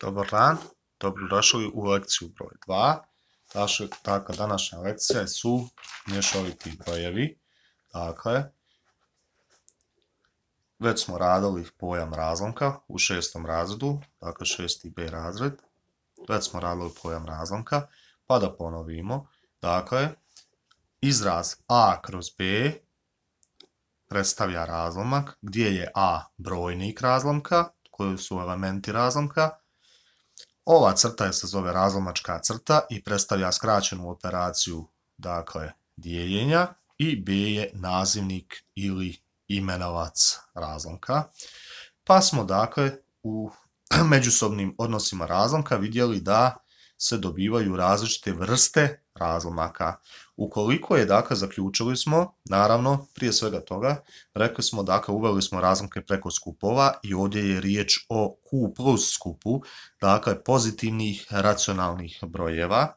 Dobar dan, dobrodošli u lekciju broj 2. dakle, današnja lekcija su mješoviti brojevi. Dakle, već smo radili pojam razlomka u šestom razredu, dakle šesti B razred. Već smo radili pojam razlomka, pa da ponovimo. Dakle, izraz A kroz B predstavlja razlomak, gdje je A brojnik razlomka, koji su elementi razlomka, ova crta se zove razlomačka crta i predstavlja skraćenu operaciju dakle, dijeljenja i B je nazivnik ili imenovac razlomka. Pa smo dakle u međusobnim odnosima razlomka vidjeli da se dobivaju različite vrste razlomaka. Ukoliko je, dakle, zaključili smo, naravno, prije svega toga, rekli smo, dakle, uveli smo razlomke preko skupova i ovdje je riječ o Q plus skupu, dakle, pozitivnih racionalnih brojeva.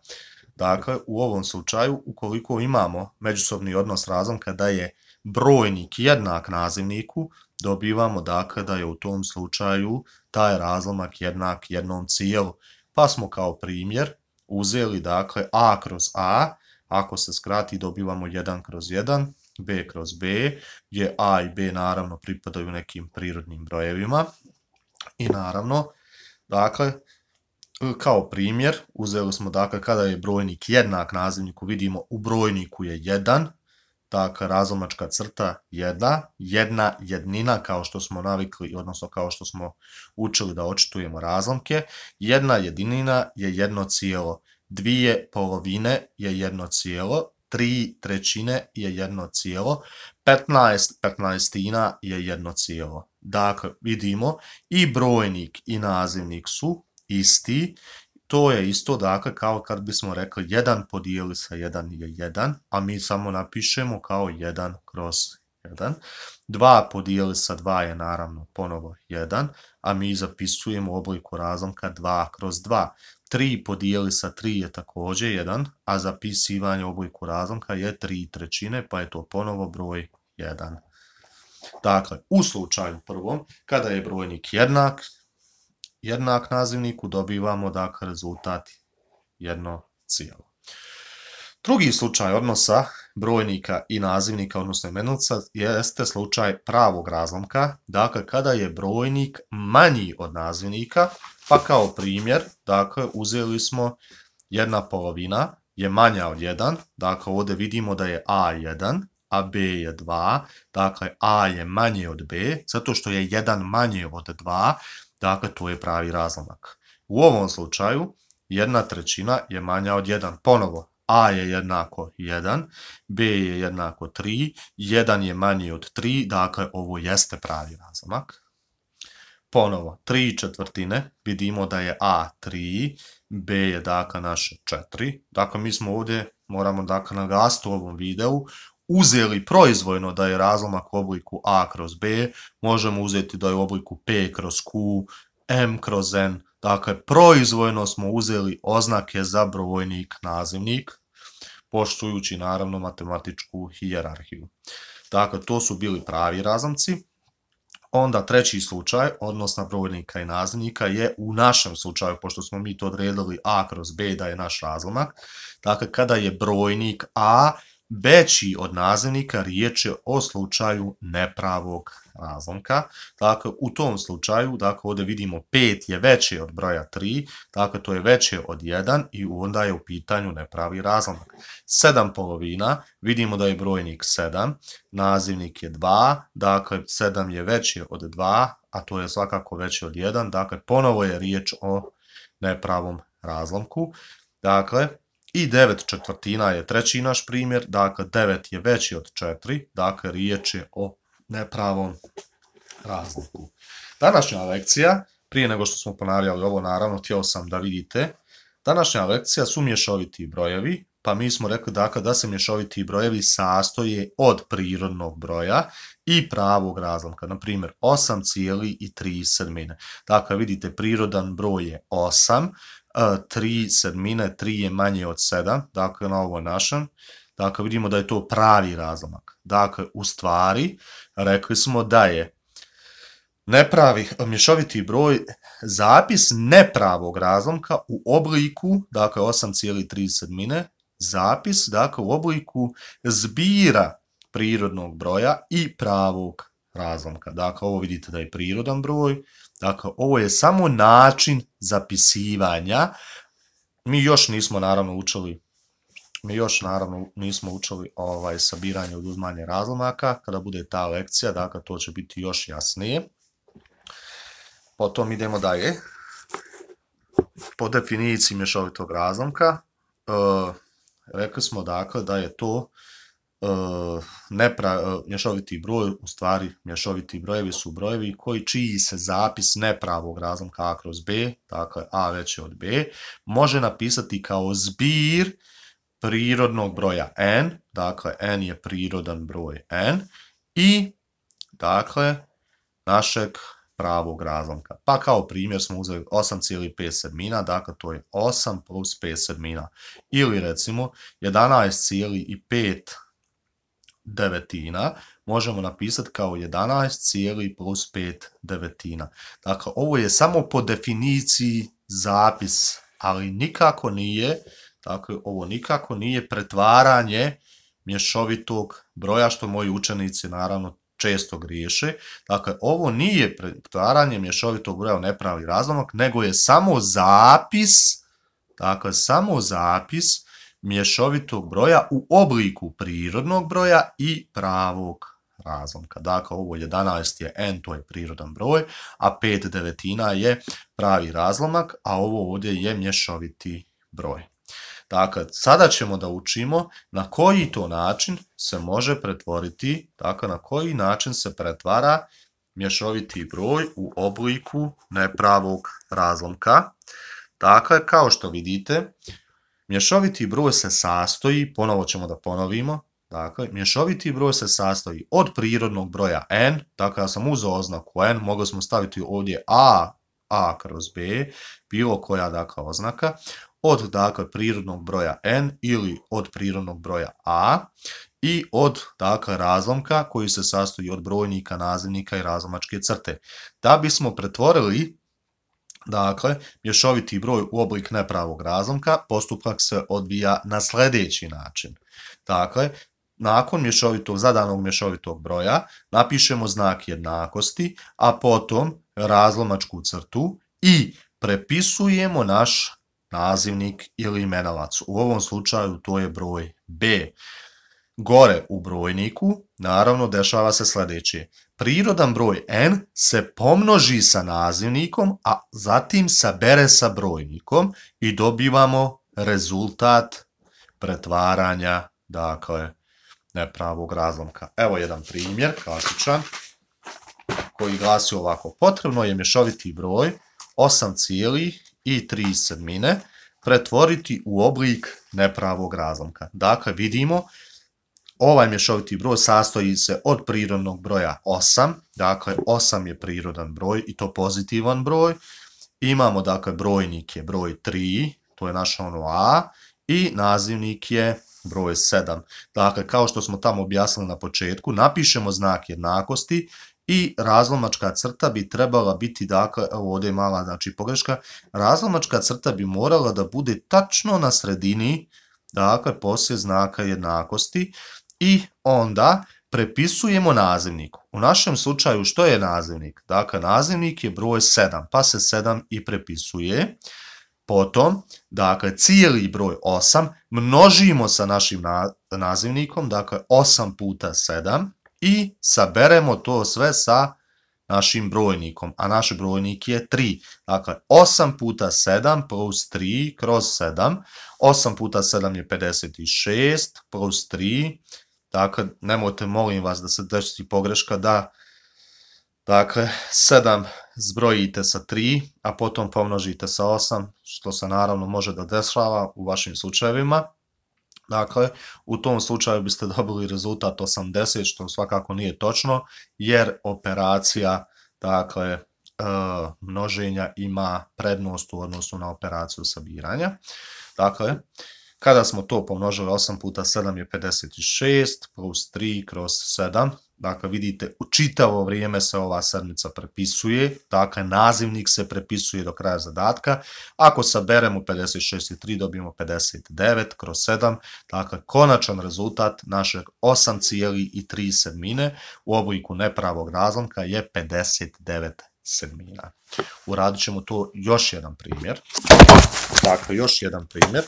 Dakle, u ovom slučaju, ukoliko imamo međusobni odnos razlomka da je brojnik jednak nazivniku, dobivamo dakle da je u tom slučaju taj razlomak jednak jednom cijelu. Pa smo kao primjer uzeli dakle a kroz a, ako se skrati dobivamo 1 kroz 1, b kroz b, gdje a i b naravno pripadaju nekim prirodnim brojevima. I naravno, dakle, kao primjer, uzeli smo dakle kada je brojnik jednak nazivniku, vidimo u brojniku je 1, Dakle, razlomačka crta jedna, jedna jednina kao što smo navikli, odnosno kao što smo učili da očitujemo razlomke. Jedna jedinina je jedno cijelo, dvije polovine je jedno cijelo, tri trećine je jedno cijelo, 15 petnaestina je jedno cijelo. Dakle, vidimo i brojnik i nazivnik su isti to je isto dakle kao kad bismo rekli 1 podijeli sa 1 je 1, a mi samo napišemo kao 1 kroz 1. 2 podijeli sa 2 je naravno ponovo 1, a mi zapisujemo u obliku razlomka 2 kroz 2. 3 podijeli sa 3 je također 1, a zapisivanje u obliku razlomka je 3 trećine, pa je to ponovo broj 1. Dakle, u slučaju prvom, kada je brojnik jednak, jednak nazivniku dobivamo dakle rezultat jedno cijelo. Drugi slučaj odnosa brojnika i nazivnika, odnosno imenica, jeste slučaj pravog razlomka, dakle kada je brojnik manji od nazivnika, pa kao primjer, dakle uzeli smo jedna polovina je manja od 1, dakle ovdje vidimo da je a 1, a b je 2, dakle a je manje od b, zato što je 1 manje od 2, Dakle, tu je pravi razlomak. U ovom slučaju jedna trećina je manja od 1. Ponovo, a je jednako 1, b je jednako 3, 1 je manji od 3, dakle ovo jeste pravi razlomak. Ponovo, 3 četvrtine, vidimo da je a 3, b je dakle naše 4. Dakle, mi smo ovdje, moramo dakle naglasiti u ovom videu, uzeli proizvojno da je razlomak u obliku a kroz b, možemo uzeti da je u obliku p kroz q, m kroz n. Dakle, proizvojno smo uzeli oznake za brojnik nazivnik, poštujući naravno matematičku hijerarhiju. Dakle, to su bili pravi razlomci. Onda treći slučaj, odnosno brojnika i nazivnika, je u našem slučaju, pošto smo mi to odredili a kroz b da je naš razlomak, dakle kada je brojnik a veći od nazivnika, riječ je o slučaju nepravog razlomka. Dakle, u tom slučaju, dakle, ovdje vidimo 5 je veće od broja 3, dakle, to je veće od 1 i onda je u pitanju nepravi razlomak. 7 polovina, vidimo da je brojnik 7, nazivnik je 2, dakle, 7 je veće od 2, a to je svakako veće od 1, dakle, ponovo je riječ o nepravom razlomku. Dakle, i 9 četvrtina je treći naš primjer, dakle 9 je veći od 4, dakle riječ je o nepravom razliku. Današnja lekcija, prije nego što smo ponavljali ovo, naravno, htio sam da vidite, današnja lekcija su mješoviti brojevi, pa mi smo rekli dakle, da se mješoviti brojevi sastoje od prirodnog broja i pravog razlomka, na primjer 83 cijeli i sedmine. Dakle, vidite, prirodan broj je 8, tri sedmine, 3 je manje od sedam, dakle na ovo našem. Dakle, vidimo da je to pravi razlomak. Dakle, u stvari, rekli smo da je nepravi mješoviti broj zapis nepravog razlomka u obliku, dakle 8,3 sedmine, zapis, dakle u obliku zbira prirodnog broja i pravog razlomka. Dakle, ovo vidite da je prirodan broj. Dakle, ovo je samo način zapisivanja. Mi još nismo naravno učili mi još naravno nismo učili ovaj sabiranje i oduzmanje razlomaka. Kada bude ta lekcija, dakle, to će biti još jasnije. Potom idemo dalje. Po definiciji mješovitog razlomka, e, rekli smo dakle da je to E, nepra, e, mješoviti broj, u stvari mješoviti brojevi su brojevi koji čiji se zapis nepravog razlomka A kroz B, dakle A veće od B, može napisati kao zbir prirodnog broja n, dakle n je prirodan broj n, i dakle našeg pravog razlomka. Pa kao primjer smo uzeli 8,5 sedmina, dakle to je 8 plus 5 sedmina. Ili recimo 11,5 devetina možemo napisati kao 11 cijeli plus 5 devetina. Dakle, ovo je samo po definiciji zapis, ali nikako nije, dakle, ovo nikako nije pretvaranje mješovitog broja, što moji učenici naravno često griješe. Dakle, ovo nije pretvaranje mješovitog broja u nepravi razlomak, nego je samo zapis, dakle, samo zapis mješovitog broja u obliku prirodnog broja i pravog razlomka. Dakle, ovo 11 je n, to je prirodan broj, a 5 devetina je pravi razlomak, a ovo ovdje je mješoviti broj. Dakle, sada ćemo da učimo na koji to način se može pretvoriti, dakle, na koji način se pretvara mješoviti broj u obliku nepravog razlomka. Dakle, kao što vidite, Mješoviti broj se sastoji, ponovo ćemo da ponovimo, dakle, mješoviti broj se sastoji od prirodnog broja n, tako dakle, ja sam uzeo oznaku n, mogli smo staviti ovdje a, a kroz b, bilo koja dakle, oznaka, od dakle, prirodnog broja n ili od prirodnog broja a i od dakle, razlomka koji se sastoji od brojnika, nazivnika i razlomačke crte. Da bismo pretvorili Dakle, mješoviti broj u oblik nepravog razlomka, postupak se odvija na sljedeći način. Dakle, nakon mješovitog zadanog mješovitog broja napišemo znak jednakosti, a potom razlomačku crtu i prepisujemo naš nazivnik ili imenalac. U ovom slučaju to je broj B. Gore u brojniku, naravno, dešava se sljedeće. Prirodan broj n se pomnoži sa nazivnikom, a zatim sabere sa brojnikom i dobivamo rezultat pretvaranja, dakle, nepravog razlomka. Evo jedan primjer, klasičan, koji glasi ovako. Potrebno je mješoviti broj 8 i 3 sedmine pretvoriti u oblik nepravog razlomka. Dakle, vidimo Ovaj mješoviti broj sastoji se od prirodnog broja 8, dakle 8 je prirodan broj i to pozitivan broj. Imamo dakle brojnik je broj 3, to je naša ono A, i nazivnik je broj 7. Dakle, kao što smo tamo objasnili na početku, napišemo znak jednakosti i razlomačka crta bi trebala biti, dakle, ovdje je mala znači, pogreška, razlomačka crta bi morala da bude tačno na sredini, dakle, poslije znaka jednakosti i onda prepisujemo nazivnik. U našem slučaju što je nazivnik? Dakle, nazivnik je broj 7, pa se 7 i prepisuje. Potom, dakle, cijeli broj 8 množimo sa našim nazivnikom, dakle 8 puta 7 i saberemo to sve sa našim brojnikom, a naš brojnik je 3. Dakle, 8 puta 7 plus 3 kroz 7. 8 puta 7 je 56 plus 3 Dakle, nemojte, molim vas, da se desi pogreška da Dakle, 7 zbrojite sa 3, a potom pomnožite sa 8, što se naravno može da dešava u vašim slučajevima. Dakle, u tom slučaju biste dobili rezultat 80, što svakako nije točno, jer operacija dakle, e, množenja ima prednost u odnosu na operaciju sabiranja. Dakle, kada smo to pomnožili 8 puta 7 je 56 plus 3 kroz 7. Dakle, vidite, u čitavo vrijeme se ova sedmica prepisuje, dakle, nazivnik se prepisuje do kraja zadatka. Ako saberemo 56 i 3, dobijemo 59 kroz 7, dakle, konačan rezultat našeg 8 cijeli i 3 sedmine u obliku nepravog razlomka je 59 sedmina. Uradit ćemo to još jedan primjer. Dakle, još jedan primjer.